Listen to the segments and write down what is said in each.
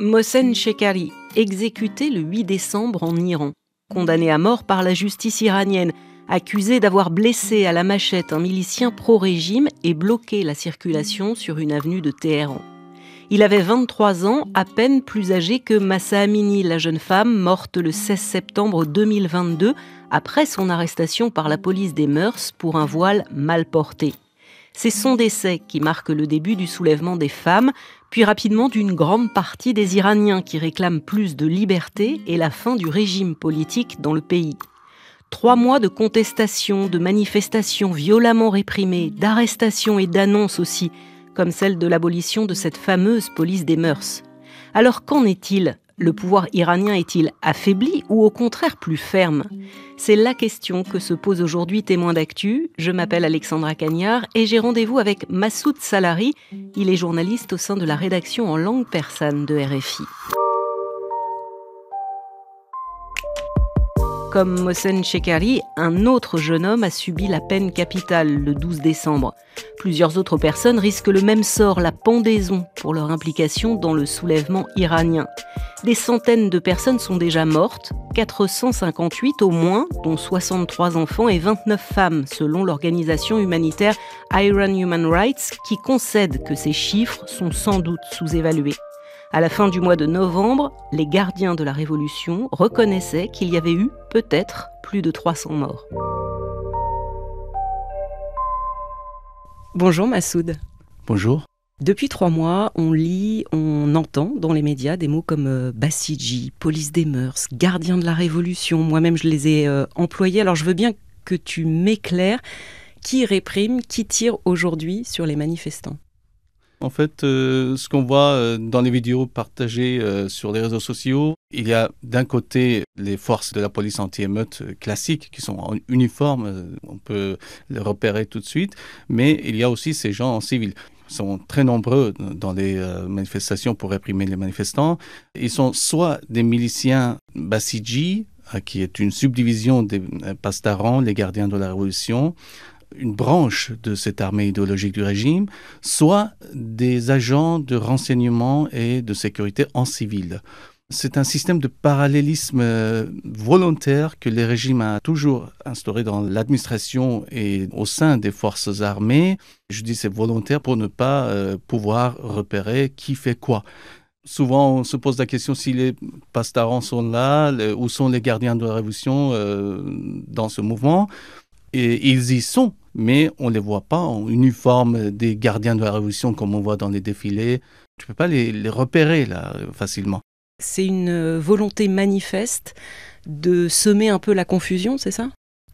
Mohsen Shekari, exécuté le 8 décembre en Iran, condamné à mort par la justice iranienne, accusé d'avoir blessé à la machette un milicien pro-régime et bloqué la circulation sur une avenue de Téhéran. Il avait 23 ans, à peine plus âgé que Massa Amini, la jeune femme morte le 16 septembre 2022 après son arrestation par la police des mœurs pour un voile mal porté. C'est son décès qui marque le début du soulèvement des femmes, puis rapidement d'une grande partie des Iraniens qui réclament plus de liberté et la fin du régime politique dans le pays. Trois mois de contestations, de manifestations violemment réprimées, d'arrestations et d'annonces aussi, comme celle de l'abolition de cette fameuse police des mœurs. Alors qu'en est-il le pouvoir iranien est-il affaibli ou au contraire plus ferme C'est la question que se pose aujourd'hui Témoin d'actu. Je m'appelle Alexandra Cagnard et j'ai rendez-vous avec Massoud Salari. Il est journaliste au sein de la rédaction en langue persane de RFI. comme Mohsen Shekari, un autre jeune homme a subi la peine capitale le 12 décembre. Plusieurs autres personnes risquent le même sort, la pendaison, pour leur implication dans le soulèvement iranien. Des centaines de personnes sont déjà mortes, 458 au moins, dont 63 enfants et 29 femmes, selon l'organisation humanitaire Iran Human Rights, qui concède que ces chiffres sont sans doute sous-évalués. À la fin du mois de novembre, les gardiens de la Révolution reconnaissaient qu'il y avait eu peut-être plus de 300 morts. Bonjour Massoud. Bonjour. Depuis trois mois, on lit, on entend dans les médias des mots comme euh, basiji police des mœurs, gardien de la révolution. Moi-même, je les ai euh, employés. Alors, je veux bien que tu m'éclaires. Qui réprime, qui tire aujourd'hui sur les manifestants en fait, euh, ce qu'on voit euh, dans les vidéos partagées euh, sur les réseaux sociaux, il y a d'un côté les forces de la police anti-émeute classiques qui sont en uniforme, on peut les repérer tout de suite, mais il y a aussi ces gens en civil Ils sont très nombreux dans les manifestations pour réprimer les manifestants. Ils sont soit des miliciens Bassidji, qui est une subdivision des Pastarans, les gardiens de la révolution, une branche de cette armée idéologique du régime, soit des agents de renseignement et de sécurité en civil. C'est un système de parallélisme euh, volontaire que le régime a toujours instauré dans l'administration et au sein des forces armées. Je dis c'est volontaire pour ne pas euh, pouvoir repérer qui fait quoi souvent on se pose la question si les pastarans sont là, où sont les gardiens de la révolution euh, dans ce mouvement et ils y sont, mais on ne les voit pas en uniforme des gardiens de la Révolution comme on voit dans les défilés. Tu ne peux pas les, repérer là facilement. C'est une euh, volonté manifeste de semer un peu la confusion, c'est ça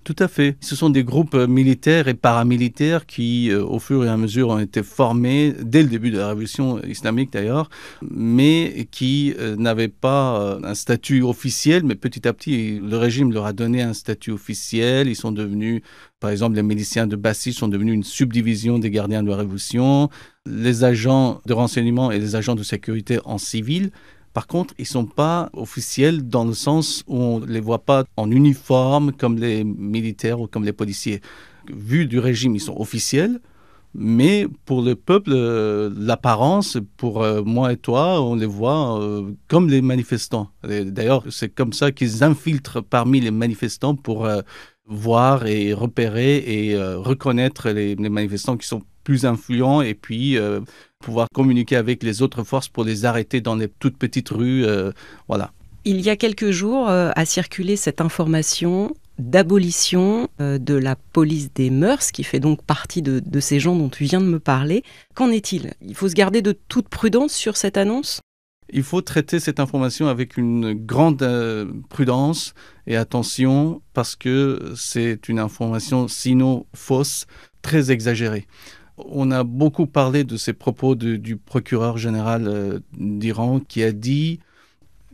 tout à fait. Ce sont des groupes euh, militaires et paramilitaires qui, euh, au fur et à mesure, ont été formés dès le début de la révolution islamique d'ailleurs, mais qui euh, n'avaient pas un statut officiel, mais petit à petit, le régime leur a donné un statut officiel. Ils sont devenus, par exemple, les miliciens de Bassi sont devenus une subdivision des gardiens de la révolution. Les agents de renseignement et les agents de sécurité en civil par contre, ils ne sont pas officiels dans le sens où on ne les voit pas en uniforme comme les militaires ou comme les policiers. Vu du régime, ils sont officiels, mais pour le peuple, euh, l'apparence, pour euh, moi et toi, on les voit euh, comme les manifestants. D'ailleurs, c'est comme ça qu'ils infiltrent parmi les manifestants pour voir et repérer et reconnaître les, manifestants qui sont plus influents et puis pouvoir communiquer avec les autres forces pour les arrêter dans les toutes petites rues. Euh, voilà. Il y a quelques jours euh, a circulé cette information d'abolition euh, de la police des mœurs, qui fait donc partie de, ces gens dont tu viens de me parler. Qu'en est-il Il faut se garder de toute prudence sur cette annonce il faut traiter cette information avec une grande prudence et attention parce que c'est une information sinon fausse, très exagérée. On a beaucoup parlé de ces propos du procureur général euh, d'Iran qui a dit,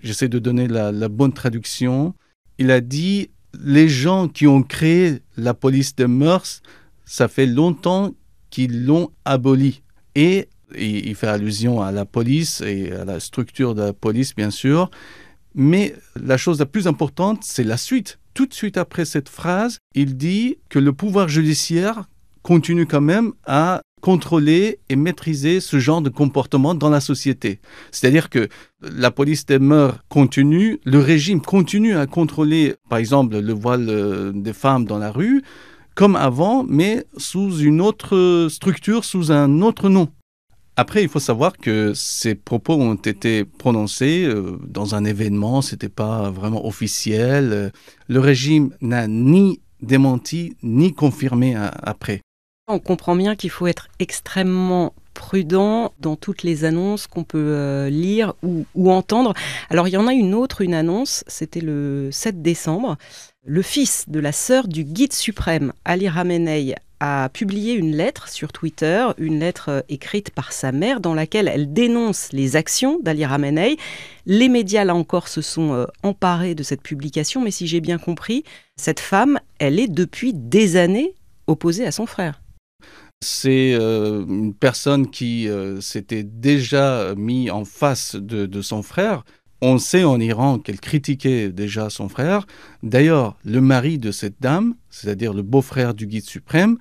j'essaie de donner la, la bonne traduction, il a dit, les gens qui ont créé la police de mœurs, ça fait longtemps qu'ils l'ont abolie. Et il fait allusion à la police et à la structure de la police, bien sûr. Mais la chose la plus importante, c'est la suite. Tout de suite après cette phrase, il dit que le pouvoir judiciaire continue quand même à contrôler et maîtriser ce genre de comportement dans la société. C'est-à-dire que la police des mœurs continue, le régime continue à contrôler, par exemple, le voile euh, des femmes dans la rue, comme avant, mais sous une autre structure, sous un autre nom. Après, il faut savoir que ces propos ont été prononcés euh, dans un événement, ce n'était pas vraiment officiel. Euh, le régime n'a ni démenti ni confirmé hein, après. On comprend bien qu'il faut être extrêmement prudent dans toutes les annonces qu'on peut euh, lire ou, entendre. Alors il y en a une autre, une annonce, c'était le 7 décembre. Le fils de la sœur du guide suprême, Ali Ramenei, a publié une lettre sur Twitter, une lettre euh, écrite par sa mère dans laquelle elle dénonce les actions d'Ali Ramenei. Les médias, là encore, se sont euh, emparés de cette publication, mais si j'ai bien compris, cette femme, elle est depuis des années opposée à son frère c'est euh, une personne qui euh, s'était déjà mise en face de, de, son frère. On sait en Iran qu'elle critiquait déjà son frère. D'ailleurs, le mari de cette dame, c'est-à-dire le beau-frère du guide suprême,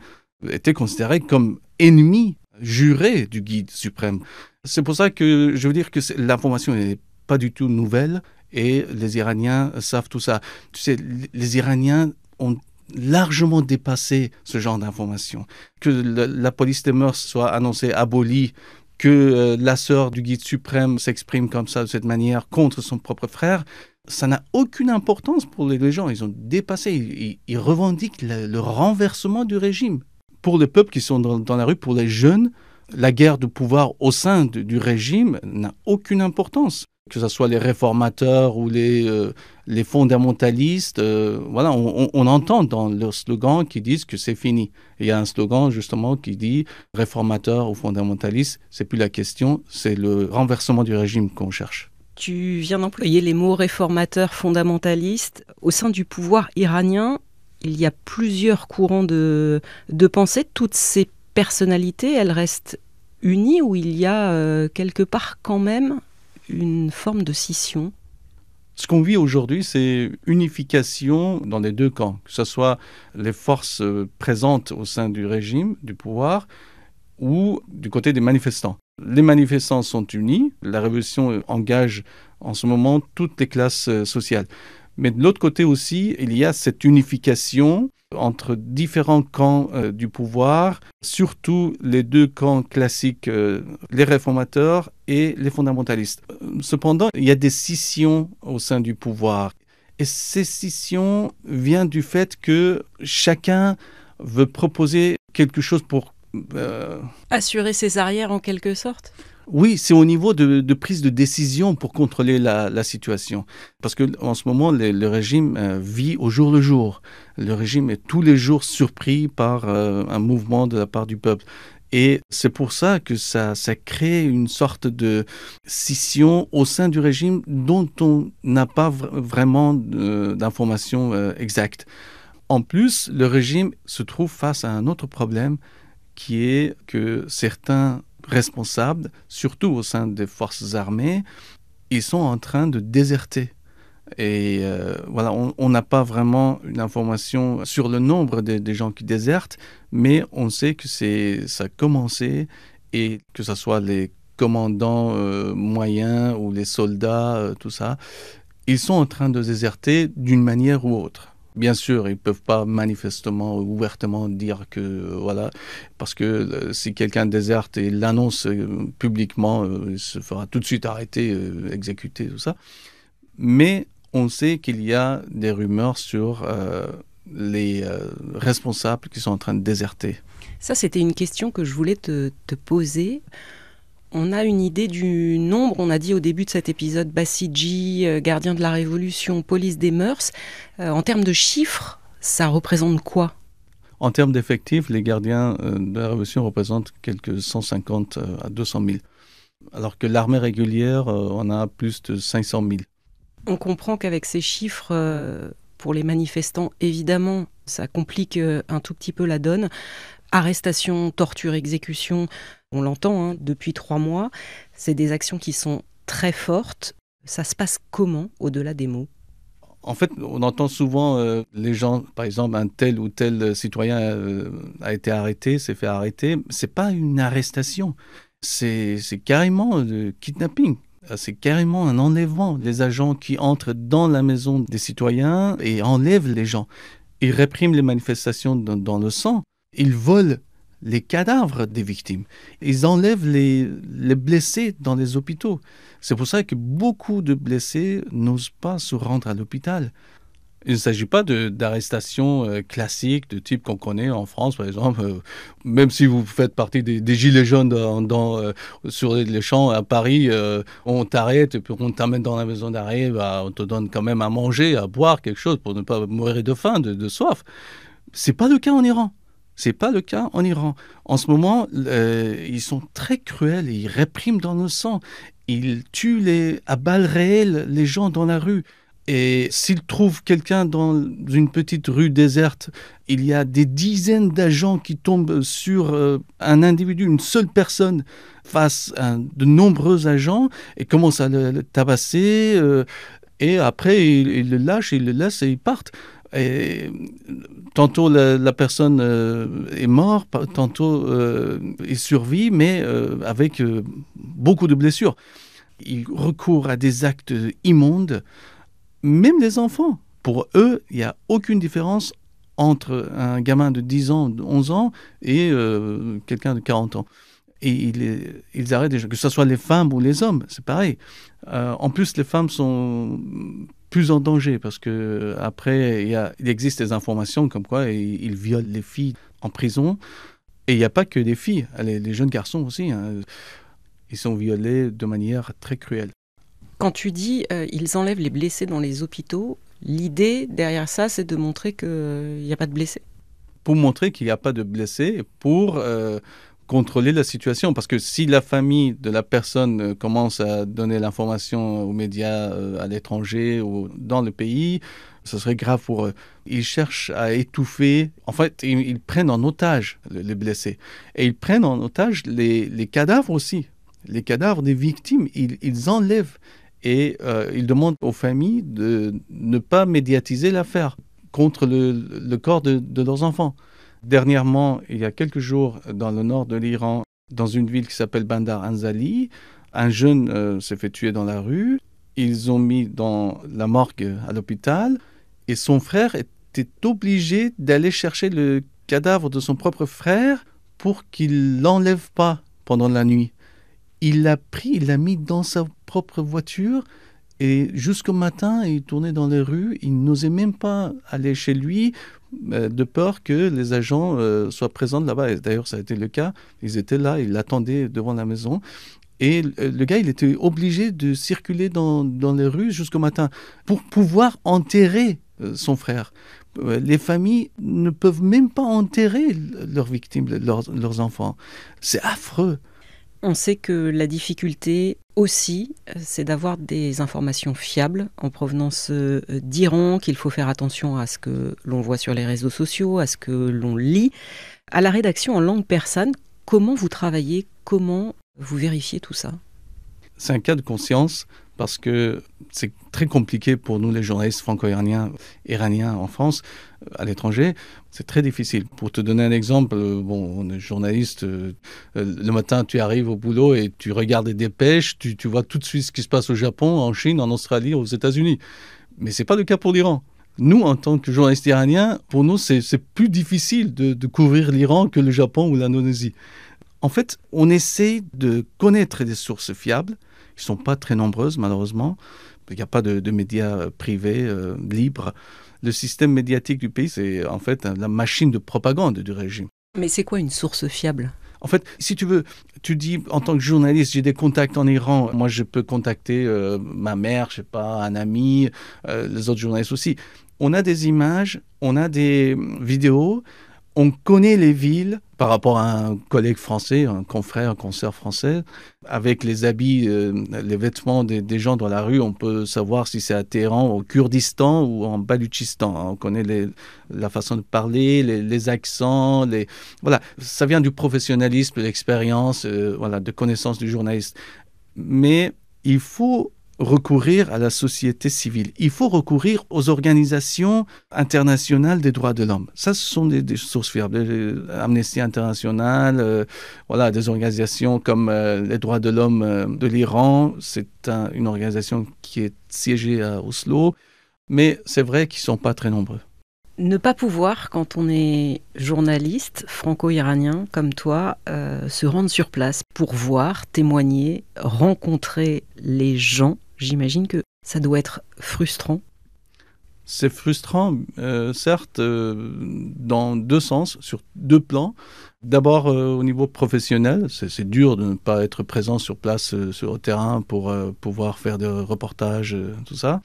était considéré comme ennemi juré du guide suprême. C'est pour ça que je veux dire que l'information n'est pas du tout nouvelle et les Iraniens savent tout ça. Tu sais, les Iraniens ont largement dépassé ce genre d'informations. Que la police des mœurs soit annoncée abolie, que euh, la sœur du guide suprême s'exprime comme ça, de cette manière, contre son propre frère, ça n'a aucune importance pour les gens. Ils ont dépassé, ils, revendiquent le, renversement du régime. Pour les peuples qui sont dans, la rue, pour les jeunes, la guerre de pouvoir au sein du régime n'a aucune importance que ce soit les réformateurs ou les, euh, les fondamentalistes, euh, voilà, on, entend dans leurs slogans qui disent que c'est fini. il y a un slogan justement qui dit réformateur ou fondamentaliste, c'est plus la question, c'est le renversement du régime qu'on cherche. Tu viens d'employer les mots réformateurs, fondamentalistes. Au sein du pouvoir iranien, il y a plusieurs courants de, de pensée. Toutes ces personnalités, elles restent unies ou il y a euh, quelque part quand même une forme de scission ce qu'on vit aujourd'hui, c'est unification dans les deux camps, que ce soit les forces euh, présentes au sein du régime, du pouvoir, ou du côté des manifestants. Les manifestants sont unis, la révolution engage en ce moment toutes les classes euh, sociales. Mais de l'autre côté aussi, il y a cette unification entre différents camps euh, du pouvoir, surtout les deux camps classiques, euh, les réformateurs et les fondamentalistes. Cependant, il y a des scissions au sein du pouvoir. Et ces scissions viennent du fait que chacun veut proposer quelque chose pour... Euh, Assurer ses arrières en quelque sorte oui, c'est au niveau de, prise de décision pour contrôler la, situation. Parce que en ce moment, le, régime euh, vit au jour le jour. Le régime est tous les jours surpris par euh, un mouvement de la part du peuple. Et c'est pour ça que ça, ça crée une sorte de scission au sein du régime dont on n'a pas vraiment d'informations euh, exactes. En plus, le régime se trouve face à un autre problème qui est que certains responsables, surtout au sein des forces armées, ils sont en train de déserter. Et euh, voilà, on n'a pas vraiment une information sur le nombre des gens qui désertent, mais on sait que ça a commencé et que ce soit les commandants euh, moyens ou les soldats, euh, tout ça, ils sont en train de déserter d'une manière ou autre. Bien sûr, ils ne peuvent pas manifestement, ouvertement dire que, euh, voilà, parce que euh, si quelqu'un déserte et l'annonce euh, publiquement, il se fera tout de suite arrêter, exécuter, tout ça. Mais on sait qu'il y a des rumeurs sur les responsables qui sont en train de déserter. Ça, c'était une question que je voulais te poser on a une idée du nombre. On a dit au début de cet épisode basiji euh, gardien de la Révolution, police des mœurs. Euh, en termes de chiffres, ça représente quoi En termes d'effectifs, les gardiens euh, de la Révolution représentent quelques 150 à 200 000. Alors que l'armée régulière, on a plus de 500 000. On comprend qu'avec ces chiffres, pour les manifestants, évidemment, ça complique un tout petit peu la donne. Arrestation, torture, exécution, on l'entend hein, depuis trois mois. C'est des actions qui sont très fortes. Ça se passe comment au-delà des mots en fait, on entend souvent euh, les gens, par exemple, un tel ou tel citoyen euh, a été arrêté, s'est fait arrêter. C'est pas une arrestation, c'est carrément le euh, kidnapping. Ah, c'est carrément un enlèvement. Les agents qui entrent dans la maison des citoyens et enlèvent les gens. Ils répriment les manifestations dans le sang. Ils volent les cadavres des victimes. Ils enlèvent les, blessés dans les hôpitaux. C'est pour ça que beaucoup de blessés n'osent pas se rendre à l'hôpital. Il ne s'agit pas d'arrestations euh, classiques de type qu'on connaît en France, par exemple. Euh, même si vous faites partie des, gilets jaunes dans, euh, sur les champs à Paris, on t'arrête et puis on t'amène dans la maison d'arrêt, bah, on te donne quand même à manger, à boire quelque chose pour ne pas mourir de faim, de, de soif. C'est pas le cas en Iran. C'est pas le cas en Iran. En ce moment, ils sont très cruels et ils répriment dans le sang. Ils tuent les, à balles réelles les gens dans la rue. Et s'ils trouvent quelqu'un dans une petite rue déserte, il y a des dizaines d'agents qui tombent sur euh, un individu, une seule personne, face à de nombreux agents, et commencent à le, tabasser. Euh, et après, ils le lâchent, ils le laissent et ils partent. Et tantôt la, personne euh, est morte, tantôt elle euh, il survit, mais euh, avec beaucoup de blessures. Il recourt à des actes immondes, même les enfants. Pour eux, il n'y a aucune différence entre un gamin de 10 ans, 11 ans et quelqu'un de 40 ans. Et ils arrêtent déjà, que ce soit les femmes ou les hommes, c'est pareil. en plus, les femmes sont plus en danger parce que euh, après il, existe des informations comme quoi ils violent les filles en prison et il n'y a pas que des filles, les, jeunes garçons aussi, hein. ils sont violés de manière très cruelle. Quand tu dis euh, ils enlèvent les blessés dans les hôpitaux, l'idée derrière ça c'est de montrer euh, qu'il n'y a pas de blessés. Pour montrer qu'il n'y a pas de blessés, pour contrôler la situation parce que si la famille de la personne euh, commence à donner l'information aux médias euh, à l'étranger ou dans le pays, ce serait grave pour eux. Ils cherchent à étouffer. En fait, ils, prennent en otage les blessés. Et ils prennent en otage les, cadavres aussi. Les cadavres des victimes, ils, enlèvent. Et euh, ils demandent aux familles de ne pas médiatiser l'affaire contre le, corps de leurs enfants. Dernièrement, il y a quelques jours, dans le nord de l'Iran, dans une ville qui s'appelle Bandar Anzali, un jeune euh, s'est fait tuer dans la rue. Ils ont mis dans la morgue à l'hôpital et son frère était obligé d'aller chercher le cadavre de son propre frère pour qu'il l'enlève pas pendant la nuit. Il l'a pris, il l'a mis dans sa propre voiture et jusqu'au matin, il tournait dans les rues. Il n'osait même pas aller chez lui euh, de peur que les agents euh, soient présents là-bas. D'ailleurs, ça a été le cas. Ils étaient là, ils l'attendaient devant la maison. Et euh, le gars, il était obligé de circuler dans, les rues jusqu'au matin pour pouvoir enterrer son frère. Les familles ne peuvent même pas enterrer leurs victimes, leurs, leurs enfants. C'est affreux. On sait que la difficulté aussi, euh, c'est d'avoir des informations fiables en provenance euh, d'Iran, qu'il faut faire attention à ce que l'on voit sur les réseaux sociaux, à ce que l'on lit. À la rédaction en langue persane, comment vous travaillez Comment vous vérifiez tout ça C'est un cas de conscience parce que c'est très compliqué pour nous, les journalistes franco-iraniens, iraniens en France, à l'étranger. C'est très difficile. Pour te donner un exemple, euh, bon, on est journaliste, euh, euh, le matin, tu arrives au boulot et tu regardes les dépêches, tu, vois tout de suite ce qui se passe au Japon, en Chine, en Australie, aux États-Unis. Mais ce n'est pas le cas pour l'Iran. Nous, en tant que journalistes iraniens, pour nous, c'est plus difficile de, de couvrir l'Iran que le Japon ou l'Indonésie. En fait, on essaie de connaître des sources fiables, qui ne sont pas très nombreuses malheureusement. Il n'y a pas de, médias euh, privés euh, libres. Le système médiatique du pays, c'est en fait la machine de propagande du régime. Mais c'est quoi une source fiable en fait, si tu veux, tu dis en tant que journaliste, j'ai des contacts en Iran. Moi, je peux contacter euh, ma mère, je sais pas, un ami, les autres journalistes aussi. On a des images, on a des hum, vidéos, on connaît les villes par rapport à un collègue français, un confrère, un concierge français. Avec les habits, euh, les vêtements des, gens dans la rue, on peut savoir si c'est à Téhéran, au Kurdistan ou en Baluchistan. Hein. On connaît la façon de parler, les, accents. Les... Voilà, ça vient du professionnalisme, de l'expérience, euh, voilà, de connaissance du journaliste. Mais il faut recourir à la société civile. Il faut recourir aux organisations internationales des droits de l'homme. Ça, ce sont des, sources fiables. Euh, Amnesty International, euh, voilà, des organisations comme euh, les droits de l'homme de l'Iran. C'est une organisation qui est siégée à Oslo. Mais c'est vrai qu'ils ne sont pas très nombreux. Ne pas pouvoir, quand on est journaliste franco-iranien comme toi, se rendre sur place pour voir, témoigner, rencontrer les gens J'imagine que ça doit être frustrant. C'est frustrant, euh, certes, euh, dans deux sens, sur deux plans. D'abord, euh, au niveau professionnel, c'est dur de ne pas être présent sur place, sur le terrain, pour pouvoir faire des reportages, tout ça.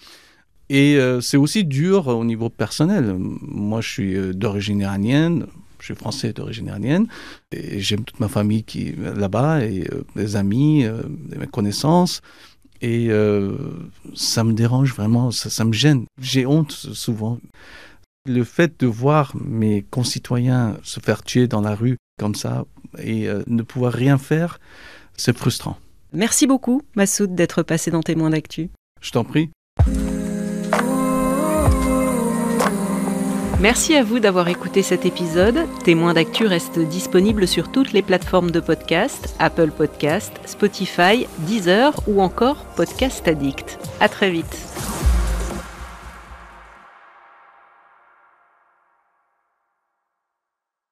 Et c'est aussi dur au niveau personnel. Moi, je suis d'origine iranienne, je suis français d'origine iranienne, et j'aime toute ma famille qui là-bas, et mes amis, et mes connaissances. Et euh, ça me dérange vraiment, ça, ça me gêne. J'ai honte souvent. Le fait de voir mes concitoyens se faire tuer dans la rue comme ça et euh, ne pouvoir rien faire, c'est frustrant. Merci beaucoup, Massoud, d'être passé dans Témoin d'actu. Je t'en prie. Merci à vous d'avoir écouté cet épisode. Témoins d'actu reste disponible sur toutes les plateformes de podcast, Apple Podcast, Spotify, Deezer ou encore Podcast Addict. À très vite.